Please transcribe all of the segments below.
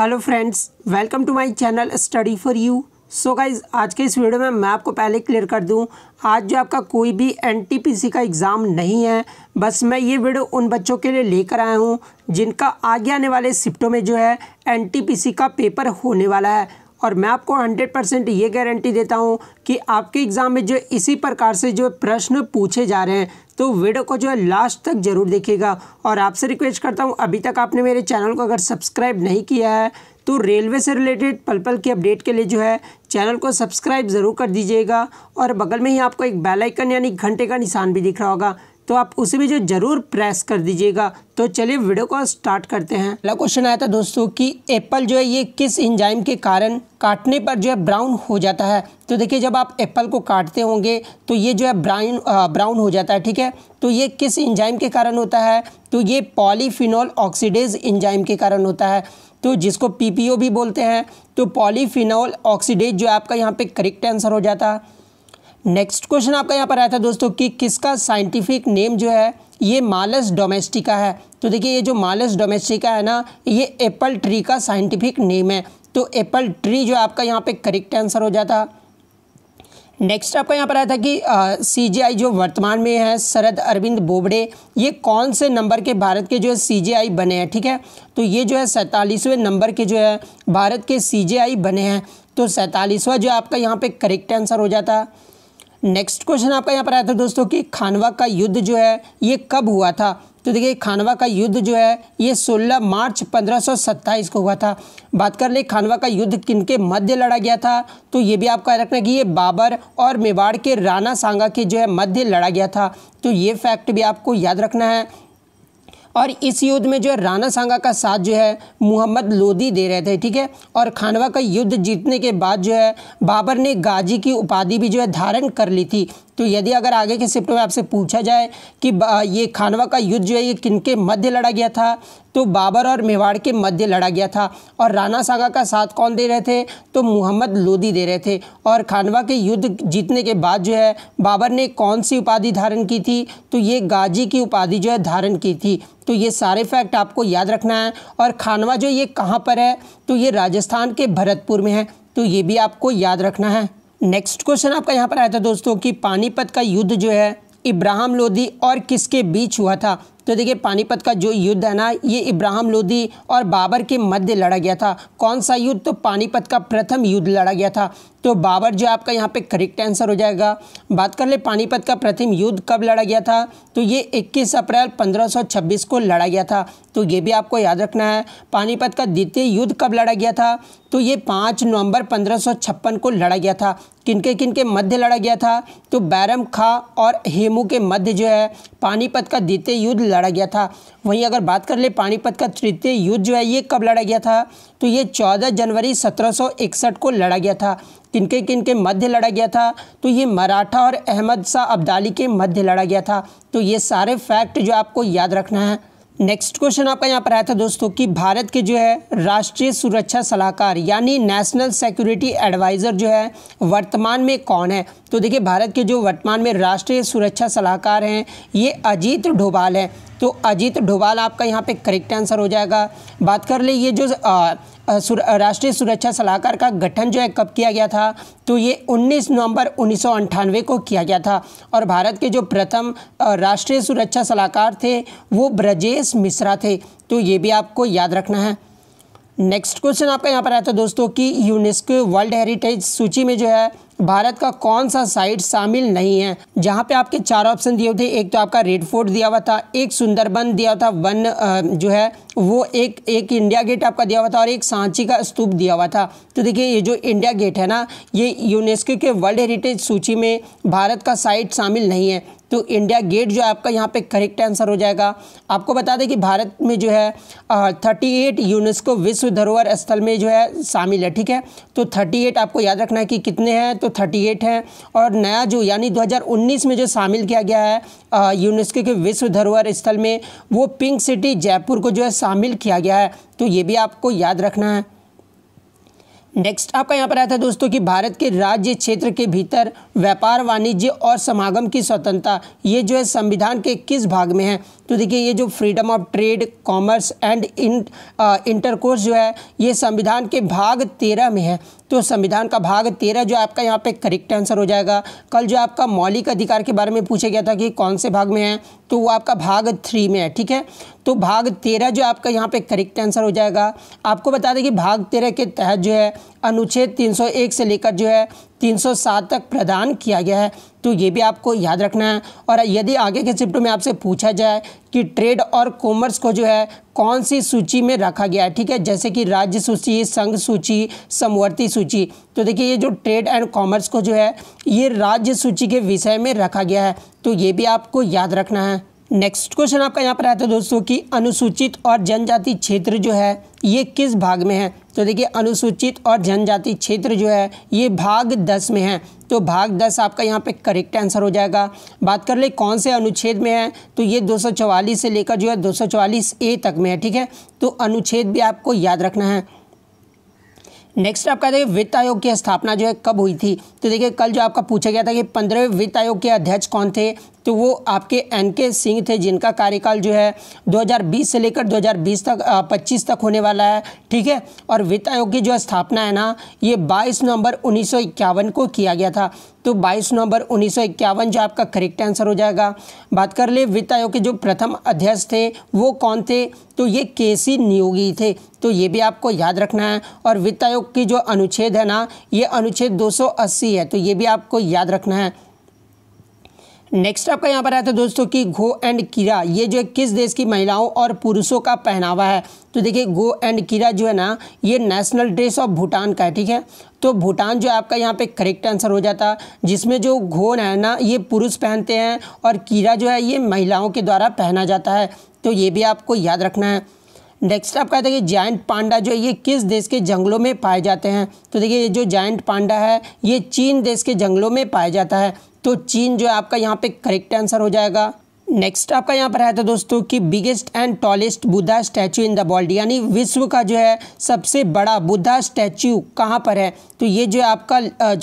hello friends welcome to my channel study for you so guys आज के इस video में मैं आपको पहले क्लियर कर दूं आज जो आपका कोई भी एनटीपीसी का एग्ज़ाम नहीं है बस मैं ये वीडियो उन बच्चों के लिए लेकर आया हूँ जिनका आगे आने वाले शिफ्टों में जो है एनटीपीसी का पेपर होने वाला है और मैं आपको हंड्रेड परसेंट ये गारंटी देता हूँ कि आपके एग्ज़ाम में जो इसी प्रकार से जो प्रश्न पूछे जा रहे हैं तो वीडियो को जो है लास्ट तक जरूर देखिएगा और आपसे रिक्वेस्ट करता हूँ अभी तक आपने मेरे चैनल को अगर सब्सक्राइब नहीं किया है तो रेलवे से रिलेटेड पल पल की अपडेट के लिए जो है चैनल को सब्सक्राइब ज़रूर कर दीजिएगा और बगल में ही आपको एक बेल आइकन यानी घंटे का निशान भी दिख रहा होगा तो आप उसे भी जो जरूर प्रेस कर दीजिएगा तो चलिए वीडियो को स्टार्ट करते हैं अगला क्वेश्चन आया था दोस्तों कि एप्पल जो है ये किस इंजाइम के कारण काटने पर जो है ब्राउन हो जाता है तो देखिए जब आप एप्पल को काटते होंगे तो ये जो है ब्राउन ब्राउन हो जाता है ठीक है तो ये किस इंजाइम के कारण होता है तो ये पॉलीफिनॉल ऑक्सीडेज इंजाइम के कारण होता है तो जिसको पीपीओ भी बोलते हैं तो पॉलीफिनॉल ऑक्सीडेज जो आपका यहाँ पे करेक्ट आंसर हो जाता है नेक्स्ट क्वेश्चन आपका यहाँ पर आया था दोस्तों कि किसका साइंटिफिक नेम जो है ये मालस डोमेस्टिका है तो देखिए ये जो मालस डोमेस्टिका है ना ये एप्पल ट्री का साइंटिफिक नेम है तो एप्पल ट्री जो आपका यहाँ पे करेक्ट आंसर हो जाता नेक्स्ट आपका यहाँ पर आया था कि सीजीआई जो वर्तमान में है शरद अरविंद बोबड़े ये कौन से नंबर के भारत के जो है सीजीआई बने हैं ठीक है तो ये जो है सैंतालीसवें नंबर के जो है भारत के सीजीआई बने हैं तो सैंतालीसवा जो आपका यहाँ पे करेक्ट आंसर हो जाता है नेक्स्ट क्वेश्चन आपका यहाँ पर आया था दोस्तों कि खानवा का युद्ध जो है ये कब हुआ था तो देखिए खानवा का युद्ध जो है ये 16 मार्च पंद्रह को हुआ था बात कर ले खानवा का युद्ध किनके मध्य लड़ा गया था तो ये भी आपका रखना कि ये बाबर और मेवाड़ के राणा सांगा के जो है मध्य लड़ा गया था तो ये फैक्ट भी आपको याद रखना है और इस युद्ध में जो है राणा सांगा का साथ जो है मोहम्मद लोदी दे रहे थे ठीक है और खानवा का युद्ध जीतने के बाद जो है बाबर ने गाजी की उपाधि भी जो है धारण कर ली थी तो यदि अगर आगे के शिफ्ट में आपसे पूछा जाए कि ये खानवा का युद्ध जो है ये किन के मध्य लड़ा गया था तो बाबर और मेवाड़ के मध्य लड़ा गया था और राना सागा का साथ कौन दे रहे थे तो मोहम्मद लोदी दे रहे थे और खानवा के युद्ध जीतने के बाद जो है बाबर ने कौन सी उपाधि धारण की थी तो ये गाजी की उपाधि जो है धारण की थी तो ये सारे फैक्ट आपको याद रखना है और खानवा जो ये कहाँ पर है तो ये राजस्थान के भरतपुर में है तो ये भी आपको याद रखना है नेक्स्ट क्वेश्चन आपका यहाँ पर आया था दोस्तों कि पानीपत का युद्ध जो है इब्राहिम लोदी और किसके बीच हुआ था तो देखिए पानीपत का जो युद्ध है ना ये इब्राहिम लोदी और बाबर के मध्य लड़ा गया था कौन सा युद्ध तो पानीपत का प्रथम युद्ध लड़ा गया था तो बाबर जो आपका यहाँ पे करेक्ट आंसर हो जाएगा बात कर ले पानीपत का प्रथम युद्ध कब लड़ा गया था तो ये 21 अप्रैल 1526 को लड़ा गया था तो ये भी आपको याद रखना है पानीपत का द्वितीय युद्ध कब लड़ा गया था तो ये 5 नवंबर 1556 को लड़ा गया था किनके किनके मध्य लड़ा गया था तो बैरम खा और हेमू के मध्य जो है पानीपत का द्वितीय युद्ध लड़ा गया था वहीं अगर बात कर ले पानीपत का तृतीय युद्ध जो है ये कब लड़ा गया था तो ये 14 जनवरी 1761 को लड़ा गया था किनके किनके मध्य लड़ा गया था तो ये मराठा और अहमद शाह अब्दाली के मध्य लड़ा गया था तो ये सारे फैक्ट जो आपको याद रखना है नेक्स्ट क्वेश्चन आपका यहाँ पर आया था दोस्तों कि भारत के जो है राष्ट्रीय सुरक्षा सलाहकार यानी नेशनल सिक्योरिटी एडवाइज़र जो है वर्तमान में कौन है तो देखिए भारत के जो वर्तमान में राष्ट्रीय सुरक्षा सलाहकार हैं ये अजीत डोभाल हैं तो अजीत डोभाल आपका यहाँ पे करेक्ट आंसर हो जाएगा बात कर ले ये जो राष्ट्रीय सुरक्षा सलाहकार का गठन जो है कब किया गया था तो ये 19 नवंबर उन्नीस को किया गया था और भारत के जो प्रथम राष्ट्रीय सुरक्षा सलाहकार थे वो ब्रजेश मिश्रा थे तो ये भी आपको याद रखना है नेक्स्ट क्वेश्चन आपका यहाँ पर आया था दोस्तों कि यूनेस्को वर्ल्ड हेरिटेज सूची में जो है भारत का कौन सा साइट शामिल नहीं है जहाँ पे आपके चार ऑप्शन दिए थे एक तो आपका रेड फोर्ट दिया हुआ था एक सुंदरबन दिया था वन जो है वो एक एक इंडिया गेट आपका दिया हुआ था और एक सांची का स्तूप दिया हुआ था तो देखिए ये जो इंडिया गेट है ना ये यूनेस्को के वर्ल्ड हेरिटेज सूची में भारत का साइट शामिल नहीं है तो इंडिया गेट जो आपका यहाँ पे करेक्ट आंसर हो जाएगा आपको बता दें कि भारत में जो है थर्टी एट यूनेस्को विश्व धरोहर स्थल में जो है शामिल है ठीक है तो थर्टी एट आपको याद रखना है कि कितने हैं तो थर्टी एट है और नया जो यानी 2019 में जो शामिल किया गया है यूनेस्को के विश्व धरोहर स्थल में वो पिंक सिटी जयपुर को जो है शामिल किया गया है तो ये भी आपको याद रखना है नेक्स्ट आपका यहाँ पर आया था दोस्तों कि भारत के राज्य क्षेत्र के भीतर व्यापार वाणिज्य और समागम की स्वतंत्रता ये जो है संविधान के किस भाग में है तो देखिए ये जो freedom of trade commerce and in intercourse जो है ये संविधान के भाग तेरह में है तो संविधान का भाग तेरह जो आपका यहाँ पे करेक्ट आंसर हो जाएगा कल जो आपका मौलिक अधिकार के बारे में पूछा गया था कि कौन से भाग में है तो वो आपका भाग थ्री में है ठीक है तो भाग तेरह जो आपका यहाँ पे करेक्ट आंसर हो जाएगा आपको बता दें कि भाग तेरह के तहत जो है अनुच्छेद 301 से लेकर जो है 307 तक प्रदान किया गया है तो ये भी आपको याद रखना है और यदि आगे के चिप्टों में आपसे पूछा जाए कि ट्रेड और कॉमर्स को जो है कौन सी सूची में रखा गया है ठीक है जैसे कि राज्य सूची संघ सूची समवर्ती सूची तो देखिए ये जो ट्रेड एंड कॉमर्स को जो है ये राज्य सूची के विषय में रखा गया है तो ये भी आपको याद रखना है नेक्स्ट क्वेश्चन आपका यहाँ पर आता है दोस्तों कि अनुसूचित और जनजाति क्षेत्र जो है ये किस भाग में है तो देखिए अनुसूचित और जनजाति क्षेत्र जो है ये भाग दस में है तो भाग दस आपका यहाँ पे करेक्ट आंसर हो जाएगा बात कर ले कौन से अनुच्छेद में है तो ये 244 से लेकर जो है 244 ए तक में है ठीक है तो अनुच्छेद भी आपको याद रखना है नेक्स्ट आपका देखिए वित्त आयोग की स्थापना जो है कब हुई थी तो देखिए कल जो आपका पूछा गया था कि पंद्रहवें वित्त आयोग के अध्यक्ष कौन थे तो वो आपके एन के सिंह थे जिनका कार्यकाल जो है 2020 से लेकर 2020 तक 25 तक होने वाला है ठीक है और वित्त आयोग की जो स्थापना है ना ये 22 नवंबर उन्नीस को किया गया था तो 22 नवंबर उन्नीस जो आपका करेक्ट आंसर हो जाएगा बात कर ले वित्त आयोग के जो प्रथम अध्यक्ष थे वो कौन थे तो ये के सी नियोगी थे तो ये भी आपको याद रखना है और वित्त आयोग की जो अनुच्छेद है ना ये अनुच्छेद 280 है तो ये भी आपको याद रखना है नेक्स्ट आपका यहाँ पर आता है दोस्तों कि घो एंड किरा ये जो है किस देश की महिलाओं और पुरुषों का पहनावा है तो देखिए गो एंड किरा जो है ना ये नेशनल ड्रेस ऑफ भूटान का है ठीक है तो भूटान जो है आपका यहाँ पे करेक्ट आंसर हो जाता जिसमें जो घोन है ना ये पुरुष पहनते हैं और कीड़ा जो है ये महिलाओं के द्वारा पहना जाता है तो ये भी आपको याद रखना है नेक्स्ट आप कहते हैं कि जाइंट पांडा जो है ये किस देश के जंगलों में पाए जाते हैं तो देखिए ये जो जाइंट पांडा है ये चीन देश के जंगलों में पाया जाता है तो चीन जो है आपका यहाँ पे करेक्ट आंसर हो जाएगा नेक्स्ट आपका यहाँ पर आया था तो दोस्तों कि biggest and tallest Buddha statue in the world यानी विश्व का जो है सबसे बड़ा बुद्धा स्टैचू कहाँ पर है तो ये जो आपका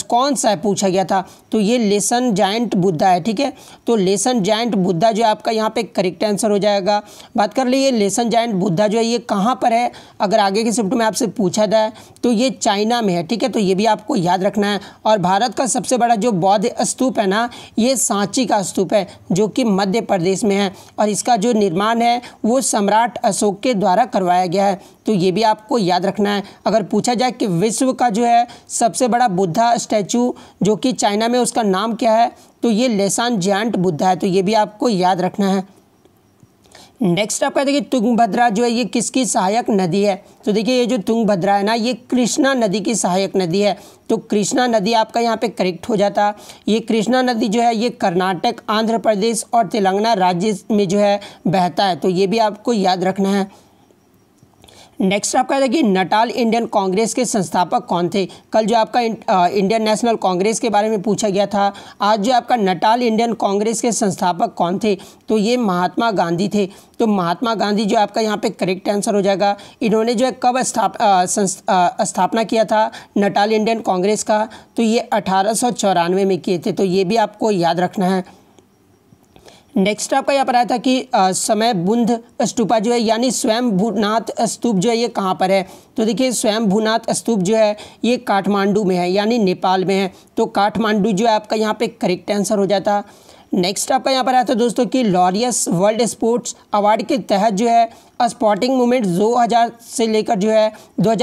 कौन सा है पूछा गया था तो ये लेसन जाइंट बुद्धा है ठीक है तो लेसन जाइंट बुद्धा जो है आपका यहाँ पे करेक्ट आंसर हो जाएगा बात कर लीजिए लेसन जाइंट बुद्धा जो है ये कहाँ पर है अगर आगे के शिफ्ट में आपसे पूछा जाए तो ये चाइना में है ठीक है तो ये भी आपको याद रखना है और भारत का सबसे बड़ा जो बौद्ध स्तूप है ना ये सांची का स्तूप है जो कि मध्य प्रदेश में है और इसका जो निर्माण है वो सम्राट अशोक के द्वारा करवाया गया है तो ये भी आपको याद रखना है अगर पूछा जाए कि विश्व का जो है सबसे बड़ा बुद्धा स्टैचू जो कि चाइना में उसका नाम क्या है तो ये लेसान जैंट बुद्धा है तो ये भी आपको याद रखना है नेक्स्ट आपका देखिए तुंगभद्रा जो है ये किसकी सहायक नदी है तो देखिए ये जो तुंगभद्रा है ना ये कृष्णा नदी की सहायक नदी है तो कृष्णा नदी आपका यहाँ पे करेक्ट हो जाता ये कृष्णा नदी जो है ये कर्नाटक आंध्र प्रदेश और तेलंगाना राज्य में जो है बहता है तो ये भी आपको याद रखना है नेक्स्ट आपका देखिए नटाल इंडियन कांग्रेस के संस्थापक कौन थे कल जो आपका इंडियन नेशनल कांग्रेस के बारे में पूछा गया था आज जो आपका नटाल इंडियन कांग्रेस के संस्थापक कौन थे तो ये महात्मा गांधी थे तो महात्मा गांधी जो आपका यहाँ पे करेक्ट आंसर हो जाएगा इन्होंने जो है कब स्थाप स्थापना किया था नटाल इंडियन कांग्रेस का तो ये अठारह में किए थे तो ये भी आपको याद रखना है नेक्स्ट आपका यहाँ पर आया था कि आ, समय बुंध स्तूपा जो है यानी स्वयं भूनाथ स्तूप जो है ये कहाँ पर है तो देखिए स्वयं भूनाथ स्तूप जो है ये काठमांडू में है यानी नेपाल में है तो काठमांडू जो है आपका यहाँ पे करेक्ट आंसर हो जाता नेक्स्ट आपका यहाँ पर आया था दोस्तों कि लॉरियस वर्ल्ड स्पोर्ट्स अवार्ड के तहत जो है स्पॉटिंग मूवमेंट दो से लेकर जो है दो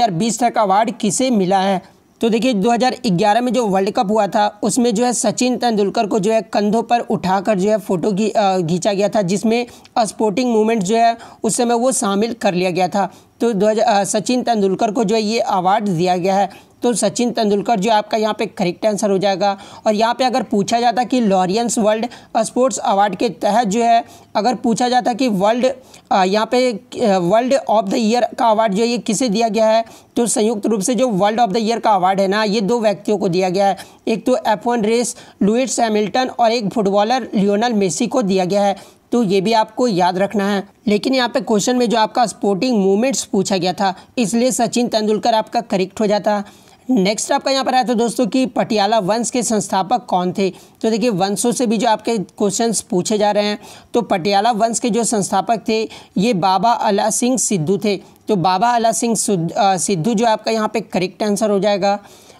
तक अवार्ड किसे मिला है तो देखिए 2011 में जो वर्ल्ड कप हुआ था उसमें जो है सचिन तेंदुलकर को जो है कंधों पर उठाकर जो है फ़ोटो खींचा गया था जिसमें स्पोर्टिंग मूवमेंट जो है उस समय वो शामिल कर लिया गया था तो दो सचिन तेंदुलकर को जो है ये अवार्ड दिया गया है तो सचिन तेंदुलकर जो आपका यहाँ पे करेक्ट आंसर हो जाएगा और यहाँ पे अगर पूछा जाता कि लॉरियंस वर्ल्ड स्पोर्ट्स अवार्ड के तहत जो है अगर पूछा जाता कि वर्ल्ड यहाँ पे वर्ल्ड ऑफ द ईयर का अवार्ड जो है ये किसे दिया गया है तो संयुक्त रूप से जो वर्ल्ड ऑफ द ईयर का अवार्ड है ना ये दो व्यक्तियों को दिया गया है एक तो एफ रेस लुइट्स हैमिल्टन और एक फुटबॉलर लियोनल मेसी को दिया गया है तो ये भी आपको याद रखना है लेकिन यहाँ पे क्वेश्चन में जो आपका स्पोर्टिंग मूवमेंट्स पूछा गया था इसलिए सचिन तेंदुलकर आपका करेक्ट हो जाता नेक्स्ट आपका यहाँ पर आया था दोस्तों कि पटियाला वंश के संस्थापक कौन थे तो देखिए वंशों से भी जो आपके क्वेश्चंस पूछे जा रहे हैं तो पटियाला वंश के जो संस्थापक थे ये बाबा अला सिंह सिद्धू थे तो बाबा अला सिंह सिद्धू जो आपका यहाँ पे करेक्ट आंसर हो जाएगा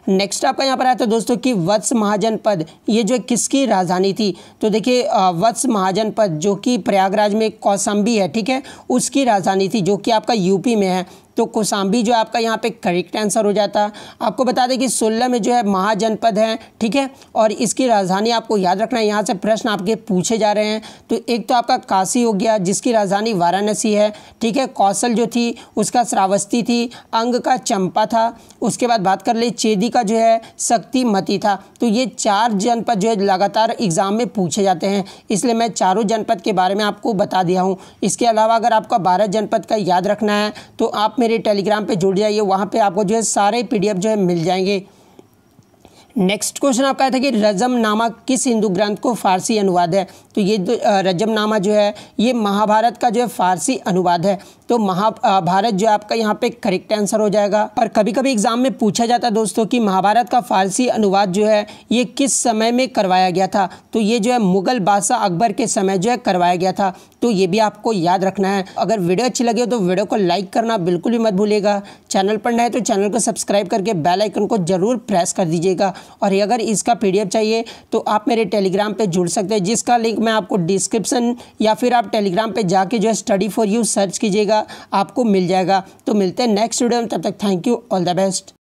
नेक्स्ट आपका यहाँ पर आया था दोस्तों कि वत्स महाजन पद ये जो किसकी राजधानी थी तो देखिए वत्स महाजन पद जो कि प्रयागराज में कौसम्बी है ठीक है उसकी राजधानी थी जो कि आपका यूपी में है तो कोसाम्बी जो आपका यहाँ पे करेक्ट आंसर हो जाता आपको बता दें कि सोलह में जो है महाजनपद है ठीक है और इसकी राजधानी आपको याद रखना है यहाँ से प्रश्न आपके पूछे जा रहे हैं तो एक तो आपका काशी हो गया जिसकी राजधानी वाराणसी है ठीक है कौशल जो थी उसका श्रावस्ती थी अंग का चंपा था उसके बाद बात कर ले चेदी का जो है मती था तो ये चार जनपद जो है लगातार एग्ज़ाम में पूछे जाते हैं इसलिए मैं चारों जनपद के बारे में आपको बता दिया हूँ इसके अलावा अगर आपका बारह जनपद का याद रखना है तो आप में मेरे टेलीग्राम पे जुड़ जाइए वहाँ पे आपको जो है सारे पीडीएफ जो है मिल जाएंगे नेक्स्ट क्वेश्चन आपका था कि रजम नामा किस हिंदू ग्रंथ को फारसी अनुवाद है तो ये रजम नामा जो है ये महाभारत का जो है फारसी अनुवाद है तो महाभारत जो आपका यहाँ पे करेक्ट आंसर हो जाएगा और कभी कभी एग्जाम में पूछा जाता है दोस्तों कि महाभारत का फारसी अनुवाद जो है ये किस समय में करवाया गया था तो ये जो है मुगल बादशाह अकबर के समय जो है करवाया गया था तो ये भी आपको याद रखना है अगर वीडियो अच्छी लगे तो वीडियो को लाइक करना बिल्कुल भी मत भूलेगा चैनल पर नए है तो चैनल को सब्सक्राइब करके बेल आइकन को ज़रूर प्रेस कर दीजिएगा और अगर इसका पी चाहिए तो आप मेरे टेलीग्राम पर जुड़ सकते हैं जिसका लिंक मैं आपको डिस्क्रिप्शन या फिर आप टेलीग्राम पर जाके जो है स्टडी फॉर यू सर्च कीजिएगा आपको मिल जाएगा तो मिलते हैं नेक्स्ट वीडियो में तब तक thank you all the best